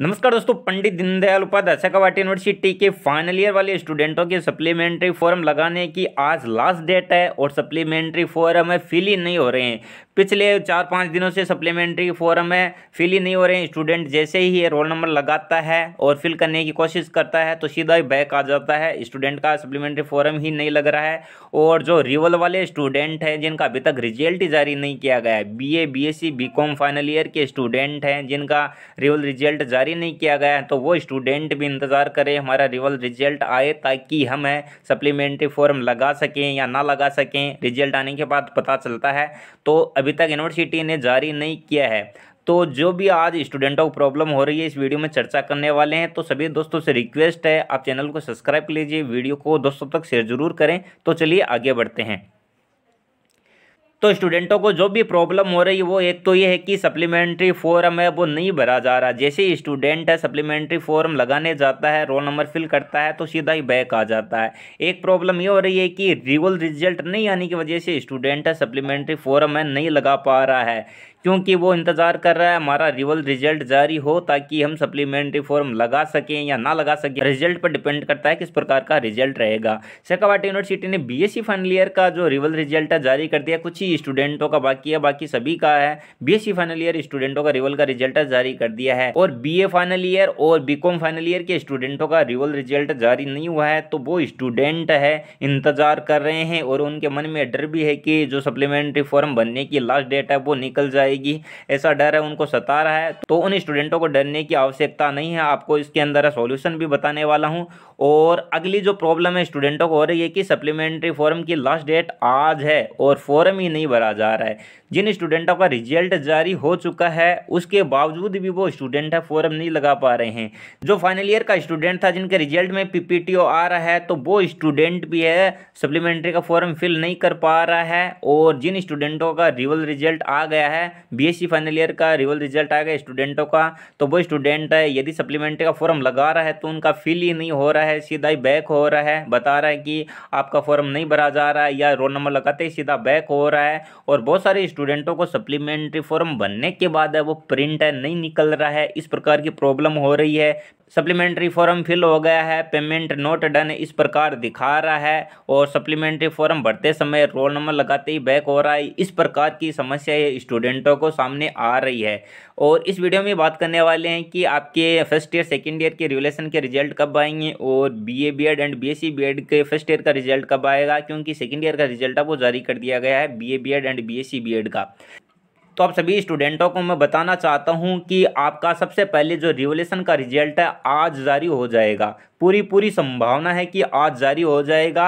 नमस्कार दोस्तों पंडित दीनदयाल उपाध्याय शेखावाटी यूनिवर्सिटी के फाइनल ईयर वाले स्टूडेंटों के सप्लीमेंट्री फॉर्म लगाने की आज लास्ट डेट है और सप्लीमेंट्री फॉर्म है फिल ही नहीं हो रहे हैं पिछले चार पाँच दिनों से सप्लीमेंट्री फॉर्म है फिल ही नहीं हो रहे हैं स्टूडेंट जैसे ही ये रोल नंबर लगाता है और फिल करने की कोशिश करता है तो सीधा ही बैक आ जाता है स्टूडेंट का सप्लीमेंट्री फॉर्म ही नहीं लग रहा है और जो रिवल वाले स्टूडेंट हैं जिनका अभी तक रिजल्ट जारी नहीं किया गया है B A B S C B Com final year के स्टूडेंट हैं जिनका रिवल रिजल्ट जारी नहीं किया गया है तो वो स्टूडेंट भी इंतज़ार करें हमारा रिवल रिजल्ट आए ताकि हमें सप्लीमेंट्री फॉर्म लगा सकें या ना लगा सकें रिजल्ट आने के बाद पता चलता है तो अभी तक यूनिवर्सिटी ने जारी नहीं किया है तो जो भी आज स्टूडेंटों को प्रॉब्लम हो रही है इस वीडियो में चर्चा करने वाले हैं तो सभी दोस्तों से रिक्वेस्ट है आप चैनल को सब्सक्राइब कर लीजिए वीडियो को दोस्तों तक शेयर जरूर करें तो चलिए आगे बढ़ते हैं तो स्टूडेंटों को जो भी प्रॉब्लम हो रही है वो एक तो ये है कि सप्लीमेंट्री फॉर्म है वो नहीं भरा जा रहा जैसे ही स्टूडेंट है सप्लीमेंट्री फॉर्म लगाने जाता है रोल नंबर फिल करता है तो सीधा ही बैक आ जाता है एक प्रॉब्लम ये हो रही है कि रिवल रिजल्ट नहीं आने की वजह से स्टूडेंट है सप्लीमेंट्री फॉर्म है नहीं लगा पा रहा है क्योंकि वो इंतज़ार कर रहा है हमारा रिवल रिजल्ट जारी हो ताकि हम सप्लीमेंट्री फॉर्म लगा सकें या ना लगा सकें रिजल्ट पर डिपेंड करता है किस प्रकार का रिजल्ट रहेगा शेखावाटी यूनिवर्सिटी ने बीएससी फाइनल ईयर का जो रिवल रिजल्ट है जारी कर दिया कुछ ही स्टूडेंटों का बाकी है बाकी सभी का है बी फाइनल ईयर स्टूडेंटों का रिवल का रिजल्ट जारी कर दिया है और बी फाइनल ईयर और बी फाइनल ईयर के स्टूडेंटों का रिवल रिजल्ट जारी नहीं हुआ है तो वो स्टूडेंट है इंतजार कर रहे हैं और उनके मन में डर भी है कि जो सप्लीमेंट्री फॉर्म बनने की लास्ट डेट है वो निकल जाए जाएगी ऐसा डर है उनको सता रहा है तो उन स्टूडेंटों को डरने की आवश्यकता नहीं है आपको इसके अंदर सॉल्यूशन भी बताने वाला हूँ और अगली जो प्रॉब्लम है स्टूडेंटों को हो रही है कि सप्लीमेंट्री फॉर्म की लास्ट डेट आज है और फॉर्म ही नहीं भरा जा रहा है जिन स्टूडेंटों का रिजल्ट जारी हो चुका है उसके बावजूद भी वो स्टूडेंट है फॉर्म नहीं लगा पा रहे हैं जो फाइनल ईयर का स्टूडेंट था जिनके रिजल्ट में पीपीटीओ आ रहा है तो वो स्टूडेंट भी है सप्लीमेंट्री का फॉर्म फिल नहीं कर पा रहा है और जिन स्टूडेंटों का रिवल रिजल्ट आ गया है बीएससी फाइनल ईयर का रिवल रिजल्ट आएगा स्टूडेंटों का तो वो स्टूडेंट है यदि सप्लीमेंट्री का फॉर्म लगा रहा है तो उनका फिल ही नहीं हो रहा है सीधा ही बैक हो रहा है बता रहा है कि आपका फॉर्म नहीं भरा जा रहा है या रोल नंबर लगाते ही सीधा बैक हो रहा है और बहुत सारे स्टूडेंटों को सप्लीमेंट्री फॉर्म बनने के बाद है वो प्रिंट है नहीं निकल रहा है इस प्रकार की प्रॉब्लम हो रही है सप्लीमेंट्री फॉर्म फिल हो गया है पेमेंट नोट डन इस प्रकार दिखा रहा है और सप्लीमेंट्री फॉर्म भरते समय रोल नंबर लगाते ही बैक हो रहा है इस प्रकार की समस्या स्टूडेंटों को सामने आ रही है और इस वीडियो में बात करने वाले हैं कि आपके फर्स्ट ईयर सेकेंड ईयर के रिवलेशन के रिजल्ट कब आएंगे और B A B Ed and B S C B Ed के फर्स्ट ईयर का रिजल्ट कब आएगा क्योंकि सेकेंड ईयर का रिजल्ट अब वो जारी कर दिया गया है B A B Ed and B S C B Ed का तो आप सभी स्टूडेंटों को मैं बताना चाहता हूँ कि आपका सबसे पहले जो रिवोल्यूशन का रिजल्ट है आज जारी हो जाएगा पूरी पूरी संभावना है कि आज जारी हो जाएगा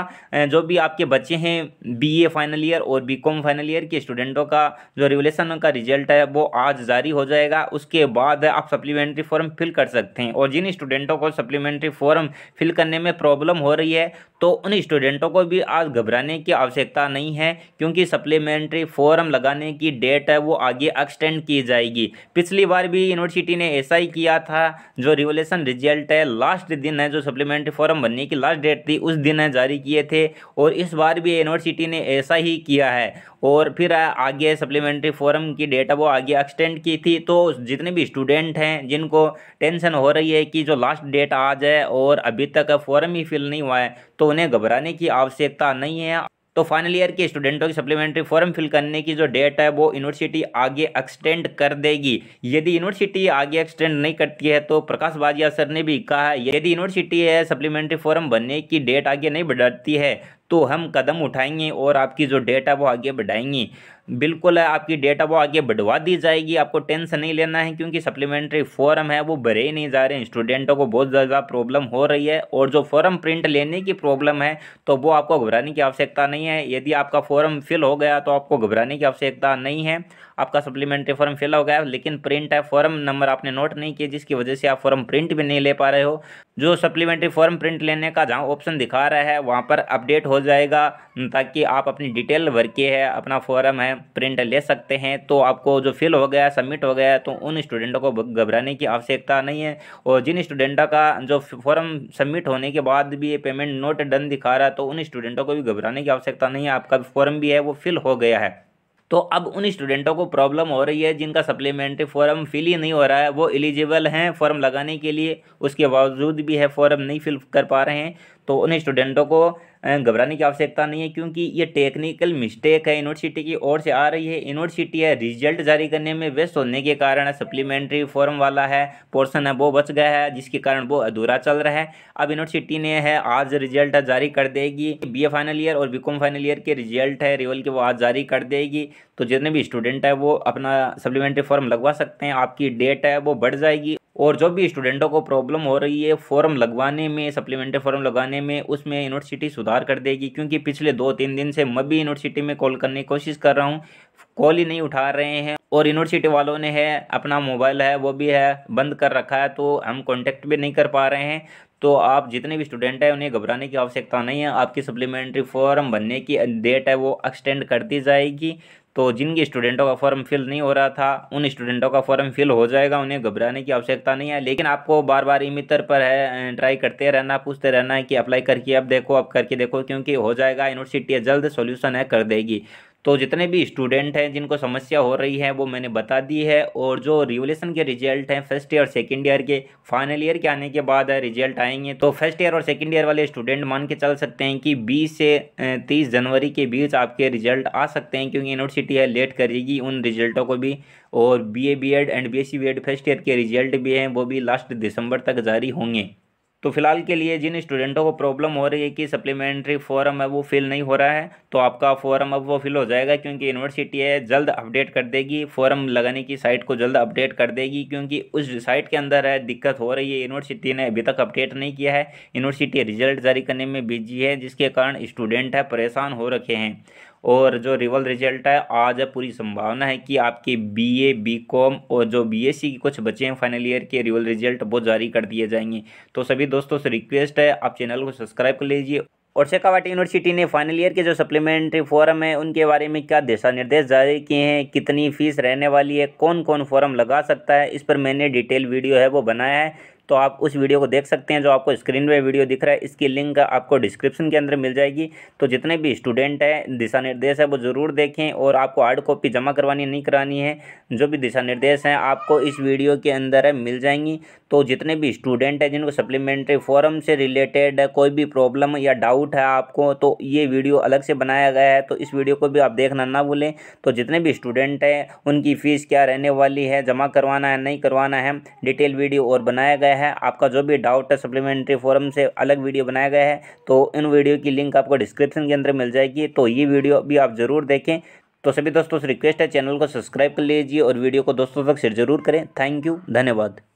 जो भी आपके बच्चे हैं बीए फाइनल ईयर और बीकॉम फाइनल ईयर के स्टूडेंटों का जो रिवलेशन का रिजल्ट है वो आज जारी हो जाएगा उसके बाद आप सप्लीमेंट्री फॉर्म फिल कर सकते हैं और जिन स्टूडेंटों को सप्लीमेंट्री फॉर्म फिल करने में प्रॉब्लम हो रही है तो उन स्टूडेंटों को भी आज घबराने की आवश्यकता नहीं है क्योंकि सप्लीमेंट्री फॉर्म लगाने की डेट है वो आगे एक्सटेंड की जाएगी पिछली बार भी यूनिवर्सिटी ने ऐसा ही किया था जो रिवलेशन रिजल्ट है लास्ट दिन है जो सप्लीमेंट्री फॉर्म भरने की लास्ट डेट थी उस दिन जारी किए थे और इस बार भी यूनिवर्सिटी ने ऐसा ही किया है और फिर आगे सप्लीमेंट्री फॉर्म की डेट वो आगे एक्सटेंड की थी तो जितने भी स्टूडेंट हैं जिनको टेंशन हो रही है कि जो लास्ट डेट आ जाए और अभी तक फॉर्म ही फिल नहीं हुआ है तो उन्हें घबराने की आवश्यकता नहीं है तो फाइनल ईयर के स्टूडेंटों की सप्लीमेंट्री फॉर्म फिल करने की जो डेट है वो यूनिवर्सिटी आगे एक्सटेंड कर देगी यदि यूनिवर्सिटी आगे एक्सटेंड नहीं करती है तो प्रकाश बाजिया सर ने भी कहा है यदि यूनिवर्सिटी है सप्लीमेंट्री फॉर्म भरने की डेट आगे नहीं बढ़ाती है तो हम कदम उठाएंगे और आपकी जो डेट है वो आगे बढ़ाएंगे बिल्कुल आपकी डेटा वो आगे बढ़वा दी जाएगी आपको टेंशन नहीं लेना है क्योंकि सप्लीमेंट्री फॉर्म है वो भरे ही नहीं जा रहे हैं स्टूडेंटों को बहुत ज़्यादा प्रॉब्लम हो रही है और जो फॉर्म प्रिंट लेने की प्रॉब्लम है तो वो आपको घबराने की आवश्यकता नहीं है यदि आपका फॉर्म फिल हो गया तो आपको घबराने की आवश्यकता नहीं है आपका सप्लीमेंट्री फॉर्म फिल हो गया लेकिन प्रिंट है फॉर्म नंबर आपने नोट नहीं किया जिसकी वजह से आप फॉर्म प्रिंट भी नहीं ले पा रहे हो जो सप्लीमेंट्री फॉर्म प्रिंट लेने का जहाँ ऑप्शन दिखा रहा है वहाँ पर अपडेट हो जाएगा ताकि आप अपनी डिटेल भर के है अपना फॉर्म है प्रिंट ले सकते हैं तो आपको जो फिल हो गया सबमिट हो गया तो उन स्टूडेंटों को घबराने की आवश्यकता नहीं है और जिन स्टूडेंटों का जो फॉर्म सबमिट होने के बाद भी ये पेमेंट नोट डन दिखा रहा है तो उन स्टूडेंटों को भी घबराने की आवश्यकता नहीं है आपका फॉर्म भी है वो फिल हो गया है तो अब उन स्टूडेंटों को प्रॉब्लम हो रही है जिनका सप्लीमेंट्री फॉर्म फिल ही नहीं हो रहा है वो एलिजिबल हैं फॉर्म लगाने के लिए उसके बावजूद भी है फॉर्म नहीं फिल कर पा रहे हैं तो उन स्टूडेंटों को घबराने की आवश्यकता नहीं है क्योंकि ये टेक्निकल मिस्टेक है यूनिवर्सिटी की ओर से आ रही है यूनिवर्सिटी है रिजल्ट जारी करने में व्यस्त होने के कारण सप्लीमेंट्री फॉर्म वाला है पोर्सन है वो बच गया है जिसके कारण वो अधूरा चल रहा है अब यूनिवर्सिटी ने है आज रिजल्ट जारी कर देगी बी फाइनल ईयर और बी फाइनल ईयर के रिजल्ट है रिवल के वो आज जारी कर देगी तो जितने भी स्टूडेंट है वो अपना सप्लीमेंट्री फॉर्म लगवा सकते हैं आपकी डेट है वो बढ़ जाएगी और जो भी स्टूडेंटों को प्रॉब्लम हो रही है फॉर्म लगवाने में सप्लीमेंट्री फॉर्म लगाने में उसमें यूनिवर्सिटी सुधार कर देगी क्योंकि पिछले दो तीन दिन से मैं भी यूनिवर्सिटी में कॉल करने की कोशिश कर रहा हूँ कॉल ही नहीं उठा रहे हैं और यूनिवर्सिटी वालों ने है अपना मोबाइल है वो भी है बंद कर रखा है तो हम कॉन्टेक्ट भी नहीं कर पा रहे हैं तो आप जितने भी स्टूडेंट हैं उन्हें घबराने की आवश्यकता नहीं है आपकी सप्लीमेंट्री फॉर्म भरने की डेट है वो एक्सटेंड कर दी जाएगी तो जिनके स्टूडेंटों का फॉर्म फिल नहीं हो रहा था उन स्टूडेंटों का फॉर्म फिल हो जाएगा उन्हें घबराने की आवश्यकता नहीं है लेकिन आपको बार बार ई मित्र पर है ट्राई करते रहना पूछते रहना है कि अप्लाई करके अब देखो अब करके देखो क्योंकि हो जाएगा यूनिवर्सिटी जल्द सोल्यूशन है कर देगी तो जितने भी स्टूडेंट हैं जिनको समस्या हो रही है वो मैंने बता दी है और जो रिवोल्यूशन के रिजल्ट हैं फर्स्ट ईयर सेकेंड ईयर के फाइनल ईयर के आने के बाद रिजल्ट आएंगे तो फर्स्ट ईयर और सेकेंड ईयर वाले स्टूडेंट मान के चल सकते हैं कि बीस से तीस जनवरी के बीच आपके रिजल्ट आ सकते हैं क्योंकि यूनिवर्सिटी है लेट करेगी उन रिजल्टों को भी और B A B Ed and B S C B Ed first year के रिजल्ट भी हैं वो भी लास्ट दिसंबर तक जारी होंगे तो फिलहाल के लिए जिन स्टूडेंटों को प्रॉब्लम हो रही है कि सप्लीमेंट्री फॉर्म है वो फिल नहीं हो रहा है तो आपका फॉर्म अब वो फिल हो जाएगा क्योंकि यूनिवर्सिटी है जल्द अपडेट कर देगी फॉर्म लगाने की साइट को जल्द अपडेट कर देगी क्योंकि उस साइट के अंदर है दिक्कत हो रही है यूनिवर्सिटी ने अभी तक अपडेट नहीं किया है यूनिवर्सिटी रिजल्ट जारी करने में बिजी है जिसके कारण स्टूडेंट है परेशान हो रखे हैं और जो रिवल रिजल्ट है आज पूरी संभावना है कि आपके बी ए बी कॉम और जो बी एस सी कुछ बच्चे हैं फाइनल ईयर के रिवल रिजल्ट वो जारी कर दिए जाएंगे तो सभी दोस्तों से रिक्वेस्ट है आप चैनल को सब्सक्राइब कर लीजिए और शेखावाटी यूनिवर्सिटी ने फाइनल ईयर के जो सप्लीमेंट्री फॉर्म है उनके बारे में क्या दिशा निर्देश जारी किए हैं कितनी फीस रहने वाली है कौन कौन फॉर्म लगा सकता है इस पर मैंने डिटेल वीडियो है वो बनाया है तो आप उस वीडियो को देख सकते हैं जो आपको स्क्रीन पर वीडियो दिख रहा है इसकी लिंक आपको डिस्क्रिप्शन के अंदर मिल जाएगी तो जितने भी स्टूडेंट हैं दिशा निर्देश है वो ज़रूर देखें और आपको हार्ड कॉपी जमा करवानी नहीं करानी है जो भी दिशा निर्देश हैं आपको इस वीडियो के अंदर मिल जाएंगी तो जितने भी स्टूडेंट हैं जिनको सप्लीमेंट्री फॉरम से रिलेटेड कोई भी प्रॉब्लम या डाउट है आपको तो ये वीडियो अलग से बनाया गया है तो इस वीडियो को भी आप देखना ना भूलें तो जितने भी स्टूडेंट हैं उनकी फ़ीस क्या रहने वाली है जमा करवाना है नहीं करवाना है डिटेल वीडियो और बनाया गया है गया है आपका जो भी डाउट है सप्लीमेंट्री फॉरम से अलग वीडियो बनाया गया है तो इन वीडियो की लिंक आपको डिस्क्रिप्शन के अंदर मिल जाएगी तो ये वीडियो भी आप ज़रूर देखें तो सभी दोस्तों से रिक्वेस्ट है चैनल को सब्सक्राइब कर लीजिए और वीडियो को दोस्तों तक शेयर जरूर करें थैंक यू धन्यवाद